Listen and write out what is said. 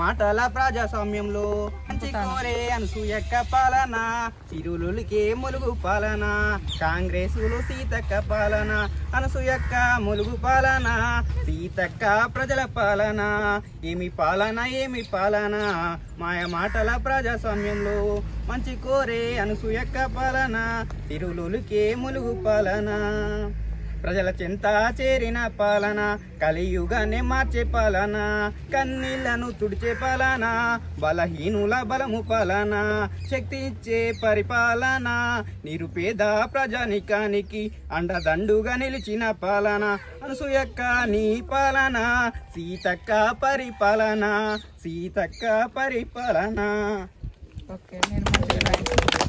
మాటల ప్రజాస్వామ్యంలో మంచి కోరే అనసూయక్క పాలన చిరులుకే ములుగు పాలన కాంగ్రెసులు సీతక్క పాలన అనసూయక్క ములుగు పాలన సీతక్క ప్రజల పాలన ఏమి పాలన ఏమి పాలన మాయ మాటల ప్రజాస్వామ్యంలో మంచి కోరే అనసూయక్క పాలన తిరులులకే ములుగు పాలన ప్రజల చింత చేరిన పాలన కలియుగానే మార్చే పాలన కన్నీళ్లను తుడిచే పాలన బలహీనుల బలము పాలన శక్తి ఇచ్చే పరిపాలన నిరుపేద ప్రజానికానికి అండదండుగా నిలిచిన పాలన అనసూయక్క నీ పాలన సీతక్క పరిపాలన సీతక్క పరిపాలన ఓకే నేను